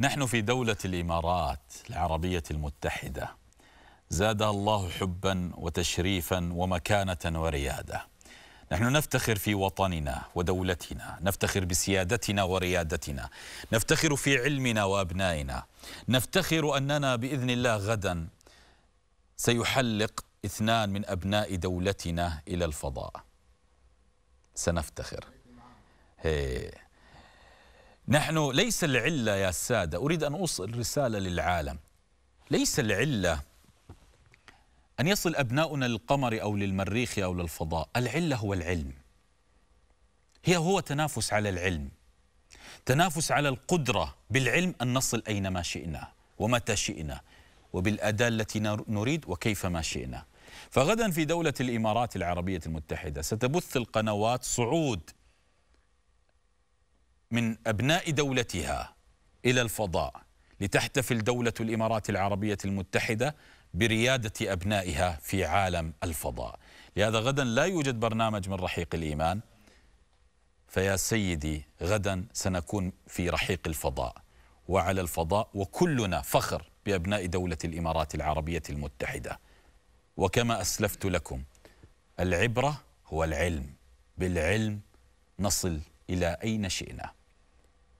نحن في دولة الإمارات العربية المتحدة زادها الله حبا وتشريفا ومكانة وريادة نحن نفتخر في وطننا ودولتنا نفتخر بسيادتنا وريادتنا نفتخر في علمنا وأبنائنا نفتخر أننا بإذن الله غدا سيحلق اثنان من أبناء دولتنا إلى الفضاء سنفتخر هي. نحن ليس العلة يا سادة أريد أن أوصل رسالة للعالم ليس العلة أن يصل أبناؤنا للقمر أو للمريخ أو للفضاء العلة هو العلم هي هو تنافس على العلم تنافس على القدرة بالعلم أن نصل أينما شئنا ومتى شئنا وبالأداة التي نريد وكيف ما شئنا فغدا في دولة الإمارات العربية المتحدة ستبث القنوات صعود من أبناء دولتها إلى الفضاء لتحتفل دولة الإمارات العربية المتحدة بريادة أبنائها في عالم الفضاء لهذا غدا لا يوجد برنامج من رحيق الإيمان فيا سيدي غدا سنكون في رحيق الفضاء وعلى الفضاء وكلنا فخر بأبناء دولة الإمارات العربية المتحدة وكما أسلفت لكم العبرة هو العلم بالعلم نصل إلى أين شئنا